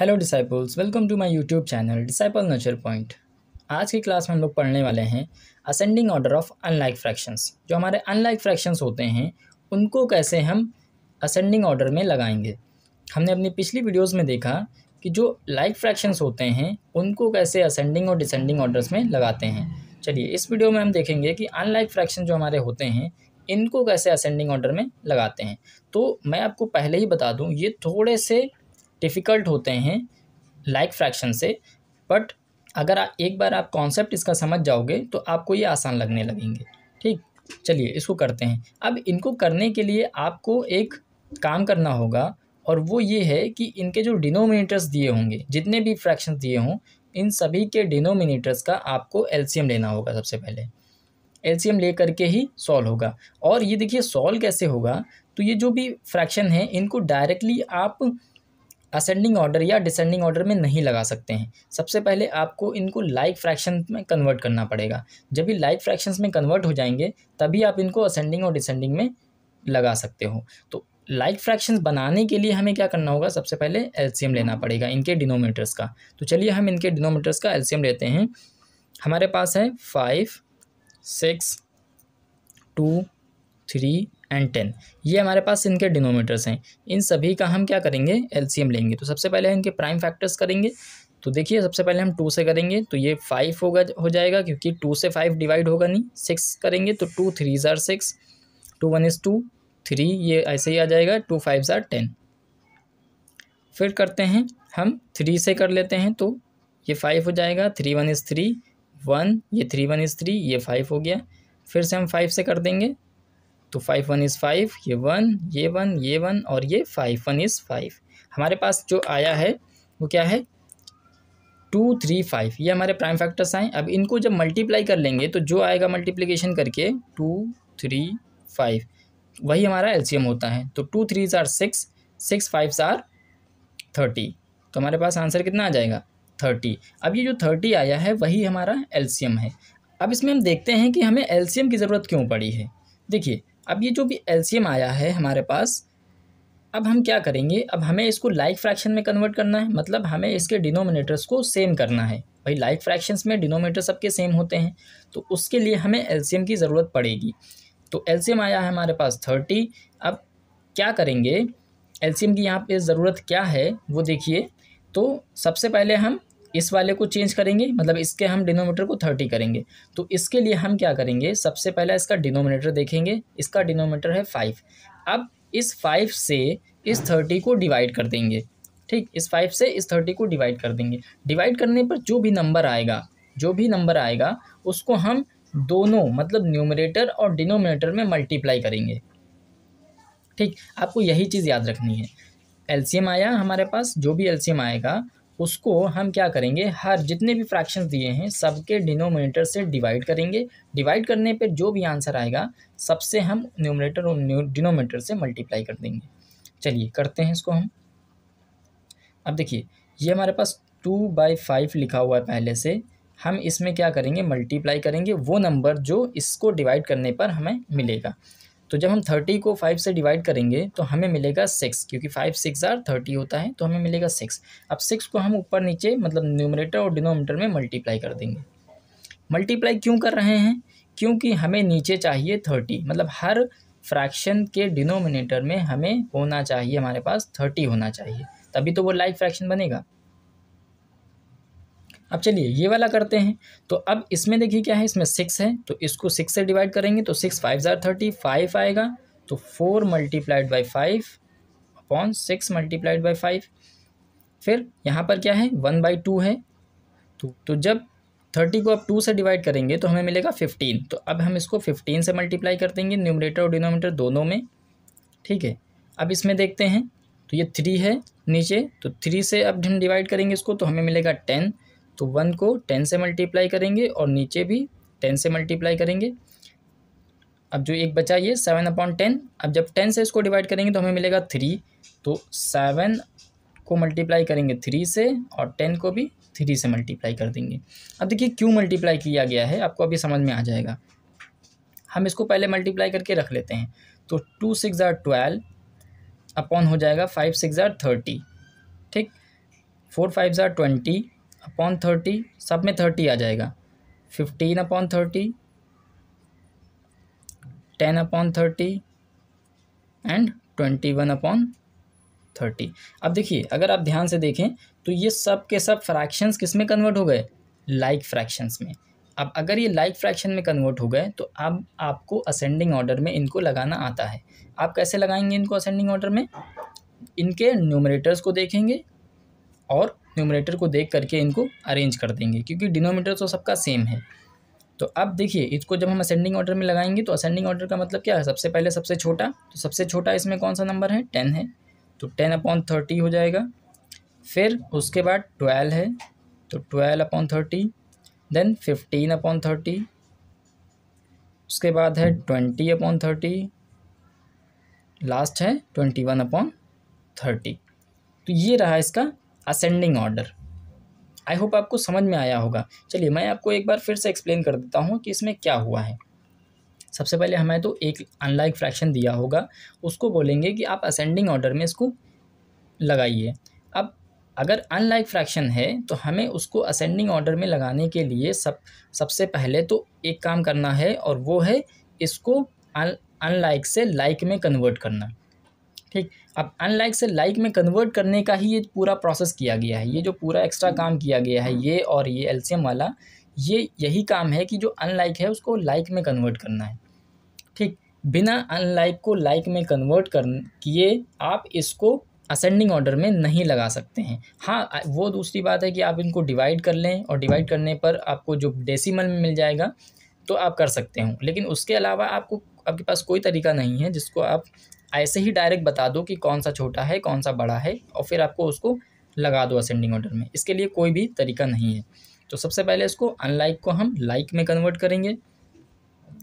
hello disciples welcome to my YouTube channel disciple nature point आज की class में हम लोग पढ़ने वाले हैं ascending order of unlike fractions जो हमारे अनलाइक फ्रैक्शंस होते हैं उनको कैसे हम असेंडिंग ऑर्डर में लगाएंगे हमने अपनी पिछली वीडियोस में देखा कि जो लाइक like फ्रैक्शंस होते हैं उनको कैसे असेंडिंग और डिसेंडिंग ऑर्डर्स में लगाते हैं चलिए इस वीडियो में हम देखेंगे कि अनलाइक फ्रैक्शन जो हमारे होते हैं इनको कैसे असेंडिंग ऑर्डर में लगाते हैं तो मैं आपको पहले ही बता दूं ये थोड़े से डिफ़िकल्ट होते हैं लाइक फ्रैक्शन से बट अगर आ, एक बार आप कॉन्सेप्ट इसका समझ जाओगे तो आपको ये आसान लगने लगेंगे ठीक चलिए इसको करते हैं अब इनको करने के लिए आपको एक काम करना होगा और वो ये है कि इनके जो डिनोमिनेटर्स दिए होंगे जितने भी फ्रैक्शन दिए हों इन सभी के डिनोमिनेटर्स का आपको एलसीएम लेना होगा सबसे पहले एलसीएम ले करके ही सॉल्व होगा और ये देखिए सॉल्व कैसे होगा तो ये जो भी फ्रैक्शन है इनको डायरेक्टली आप असेंडिंग ऑर्डर या डिसेंडिंग ऑर्डर में नहीं लगा सकते हैं सबसे पहले आपको इनको लाइक फ्रैक्शन में कन्वर्ट करना पड़ेगा जब भी लाइक फ्रैक्शंस में कन्वर्ट हो जाएंगे तभी आप इनको असेंडिंग और डिसेंडिंग में लगा सकते हो तो लाइक फ्रैक्शंस बनाने के लिए हमें क्या करना होगा सबसे पहले एल्सीयम लेना पड़ेगा इनके डिनोमीटर्स का तो चलिए हम इनके डिनोमीटर्स का एल्सीयम लेते हैं हमारे पास है five six two three and ten ये हमारे पास इनके डिनोमीटर्स हैं इन सभी का हम क्या करेंगे एलसीएम लेंगे तो सबसे पहले इनके प्राइम फैक्टर्स करेंगे तो देखिए सबसे पहले हम टू से करेंगे तो ये फाइव होगा हो जाएगा क्योंकि टू से फाइव डिवाइड होगा नहीं सिक्स करेंगे तो टू थ्री ज़ार six two one is two three ये ऐसे ही आ जाएगा टू फाइव ज़ार टेन फिर करते हैं हम थ्री से कर लेते हैं तो ये फाइव हो जाएगा three one is three one ये थ्री वन इज़ थ्री ये फाइव हो गया फिर से हम फाइव से कर देंगे तो फाइव वन इज़ फाइव ये वन ये वन ये वन और ये फाइव वन इज़ फाइव हमारे पास जो आया है वो क्या है टू थ्री फाइव ये हमारे प्राइम फैक्टर्स आए अब इनको जब मल्टीप्लाई कर लेंगे तो जो आएगा मल्टीप्लीकेशन करके टू थ्री फाइव वही हमारा एलसीएम होता है तो two three are six six five are thirty तो हमारे पास आंसर कितना आ जाएगा थर्टी अब ये जो थर्टी आया है वही हमारा एलसीएम है अब इसमें हम देखते हैं कि हमें एलसीएम की ज़रूरत क्यों पड़ी है देखिए अब ये जो भी एल आया है हमारे पास अब हम क्या करेंगे अब हमें इसको लाइक फ्रैक्शन में कन्वर्ट करना है मतलब हमें इसके डिनोमिनेटर्स को सेम करना है भाई लाइक फ्रैक्शंस में डिनोमिनेटर सबके सेम होते हैं तो उसके लिए हमें एल की ज़रूरत पड़ेगी तो एल आया है हमारे पास थर्टी अब क्या करेंगे एल की यहाँ पे ज़रूरत क्या है वो देखिए तो सबसे पहले हम इस वाले को चेंज करेंगे मतलब इसके हम डिनोमीटर को थर्टी करेंगे तो इसके लिए हम क्या करेंगे सबसे पहला इसका डिनोमिनेटर देखेंगे इसका डिनोमीटर है फाइव अब इस फाइव से इस थर्टी को डिवाइड कर देंगे ठीक इस फाइव से इस थर्टी को डिवाइड कर देंगे डिवाइड करने पर जो भी नंबर आएगा जो भी नंबर आएगा उसको हम दोनों मतलब न्यूमरेटर और डिनोमिनेटर में मल्टीप्लाई करेंगे ठीक आपको यही चीज़ याद रखनी है एलसीएम आया हमारे पास जो भी एलसीएम आएगा उसको हम क्या करेंगे हर जितने भी फ्रैक्शन दिए हैं सबके डिनोमिनेटर से डिवाइड करेंगे डिवाइड करने पर जो भी आंसर आएगा सबसे हम न्यूमिनेटर और डिनोमिनेटर से मल्टीप्लाई कर देंगे चलिए करते हैं इसको हम अब देखिए ये हमारे पास टू बाई फाइव लिखा हुआ है पहले से हम इसमें क्या करेंगे मल्टीप्लाई करेंगे वो नंबर जो इसको डिवाइड करने पर हमें मिलेगा तो जब हम थर्टी को फाइव से डिवाइड करेंगे तो हमें मिलेगा सिक्स क्योंकि फाइव सिक्स आर थर्टी होता है तो हमें मिलेगा सिक्स अब सिक्स को हम ऊपर नीचे मतलब न्यूमरेटर और डिनोमीटर में मल्टीप्लाई कर देंगे मल्टीप्लाई क्यों कर रहे हैं क्योंकि हमें नीचे चाहिए थर्टी मतलब हर फ्रैक्शन के डिनोमिनेटर में हमें होना चाहिए हमारे पास थर्टी होना चाहिए तभी तो वो लाइक फ्रैक्शन बनेगा अब चलिए ये वाला करते हैं तो अब इसमें देखिए क्या है इसमें सिक्स है तो इसको सिक्स से डिवाइड करेंगे तो सिक्स फाइव ज़ार थर्टी फाइव आएगा तो four multiplied by five upon six multiplied by five फिर यहाँ पर क्या है वन बाई टू है तो तो जब थर्टी को आप टू से डिवाइड करेंगे तो हमें मिलेगा फिफ्टीन तो अब हम इसको फिफ्टीन से मल्टीप्लाई कर देंगे न्यूमरेटर और डिनोमीटर दोनों में ठीक है अब इसमें देखते हैं तो ये थ्री है नीचे तो थ्री से अब हम डिवाइड करेंगे इसको तो हमें मिलेगा टेन तो वन को टेन से मल्टीप्लाई करेंगे और नीचे भी टेन से मल्टीप्लाई करेंगे अब जो एक बचा ये सेवन अपॉन टेन अब जब टेन से इसको डिवाइड करेंगे तो हमें मिलेगा थ्री तो सेवन को मल्टीप्लाई करेंगे थ्री से और टेन को भी थ्री से मल्टीप्लाई कर देंगे अब देखिए क्यों मल्टीप्लाई किया गया है आपको अभी समझ में आ जाएगा हम इसको पहले मल्टीप्लाई करके रख लेते हैं तो two six are twelve upon हो जाएगा फाइव सिक्स आर थर्टी ठीक four five are twenty upon thirty सब में थर्टी आ जाएगा fifteen upon thirty ten upon thirty and twenty one upon thirty अब देखिए अगर आप ध्यान से देखें तो ये सब के सब फ्रैक्शंस किस में कन्वर्ट हो गए लाइक like फ्रैक्शंस में अब अगर ये लाइक like फ्रैक्शन में कन्वर्ट हो गए तो अब आपको असेंडिंग ऑर्डर में इनको लगाना आता है आप कैसे लगाएंगे इनको असेंडिंग ऑर्डर में इनके न्यूमरेटर्स को देखेंगे और न्यूमरेटर को देख करके इनको अरेंज कर देंगे क्योंकि डिनोमीटर तो सबका सेम है तो अब देखिए इसको जब हम असेंडिंग ऑर्डर में लगाएंगे तो असेंडिंग ऑर्डर का मतलब क्या है सबसे पहले सबसे छोटा तो सबसे छोटा इसमें कौन सा नंबर है टेन है तो टेन अपॉन थर्टी हो जाएगा फिर उसके बाद ट्वेल्व है तो twelve upon thirty then fifteen upon thirty उसके बाद है ट्वेंटी अपॉन थर्टी लास्ट है ट्वेंटी वन अपॉन थर्टी तो ये रहा इसका असेंडिंग ऑर्डर आई होप आपको समझ में आया होगा चलिए मैं आपको एक बार फिर से एक्सप्लेन कर देता हूँ कि इसमें क्या हुआ है सबसे पहले हमें तो एक अनलाइक फ्रैक्शन दिया होगा उसको बोलेंगे कि आप असेंडिंग ऑर्डर में इसको लगाइए अब अगर अनलाइक फ्रैक्शन है तो हमें उसको असेंडिंग ऑर्डर में लगाने के लिए सब सबसे पहले तो एक काम करना है और वो है इसको अनलाइक से लाइक में कन्वर्ट करना ठीक अब अनलाइक से लाइक में कन्वर्ट करने का ही ये पूरा प्रोसेस किया गया है ये जो पूरा एक्स्ट्रा काम किया गया है ये और ये एलसीएम वाला ये यही काम है कि जो अनलाइक है उसको लाइक like में कन्वर्ट करना है ठीक बिना अनलाइक को लाइक like में कन्वर्ट कर किए आप इसको असेंडिंग ऑर्डर में नहीं लगा सकते हैं हाँ वो दूसरी बात है कि आप इनको डिवाइड कर लें और डिवाइड करने पर आपको जो डेसिमल में मिल जाएगा तो आप कर सकते हो लेकिन उसके अलावा आपको आपके पास कोई तरीका नहीं है जिसको आप ऐसे ही डायरेक्ट बता दो कि कौन सा छोटा है कौन सा बड़ा है और फिर आपको उसको लगा दो असेंडिंग ऑर्डर में इसके लिए कोई भी तरीका नहीं है तो सबसे पहले इसको अनलाइक को हम लाइक में कन्वर्ट करेंगे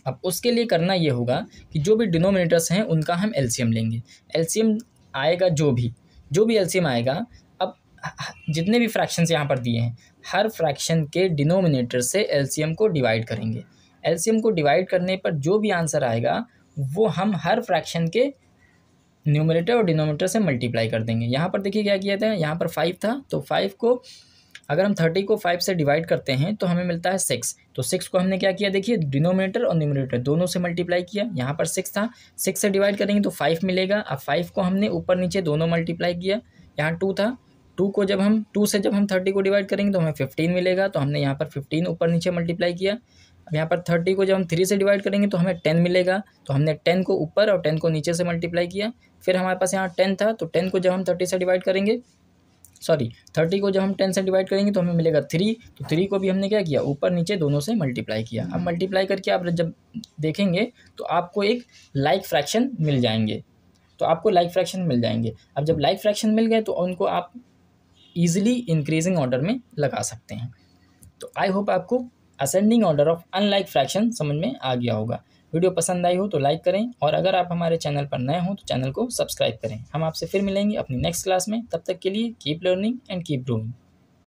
अब उसके लिए करना ये होगा कि जो भी डिनोमिनेटर्स हैं उनका हम एलसीएम लेंगे एलसीएम आएगा जो भी जो भी एलसीएम आएगा अब जितने भी फ्रैक्शंस यहाँ पर दिए हैं हर फ्रैक्शन के डिनोमिनेटर से एलसीएम को डिवाइड करेंगे एलसीएम को डिवाइड करने पर जो भी आंसर आएगा वो हम हर फ्रैक्शन के न्यूमिनेटर और डिनोमीटर से मल्टीप्लाई कर देंगे यहाँ पर देखिए क्या किया था यहाँ पर फाइव था तो फाइव को अगर हम थर्टी को फाइव से डिवाइड करते हैं तो हमें मिलता है सिक्स तो सिक्स को हमने क्या किया देखिए डिनोमिनेटर और न्यूमिनेटर दोनों से मल्टीप्लाई किया यहाँ पर सिक्स था सिक्स से डिवाइड करेंगे तो फाइव मिलेगा अब फाइव को हमने ऊपर नीचे दोनों मल्टीप्लाई किया यहाँ टू था टू को जब हम टू से जब हम थर्टी को डिवाइड करेंगे तो हमें फिफ्टीन मिलेगा तो हमने यहाँ पर फिफ्टीन ऊपर नीचे मल्टीप्लाई किया अब यहाँ पर थर्टी को जब हम थ्री से डिवाइड करेंगे तो हमें टेन मिलेगा तो हमने टेन को ऊपर और टेन को नीचे से मल्टीप्लाई किया फिर हमारे पास यहाँ टेन था तो टेन को जब हम थर्टी से डिवाइड करेंगे सॉरी थर्टी को जब हम टेन से डिवाइड करेंगे तो हमें मिलेगा थ्री तो थ्री को भी हमने क्या किया ऊपर नीचे दोनों से मल्टीप्लाई किया अब मल्टीप्लाई करके आप जब देखेंगे तो आपको एक लाइक फ्रैक्शन मिल जाएंगे तो आपको लाइक फ्रैक्शन मिल जाएंगे अब जब लाइक फ्रैक्शन मिल गए तो उनको आप ईजिली इंक्रीजिंग ऑर्डर में लगा सकते हैं तो आई होप आपको ascending order of unlike fraction समझ में आ गया होगा वीडियो पसंद आई हो तो लाइक करें और अगर आप हमारे चैनल पर नए हों तो चैनल को सब्सक्राइब करें हम आपसे फिर मिलेंगे अपनी नेक्स्ट क्लास में तब तक के लिए keep learning and keep growing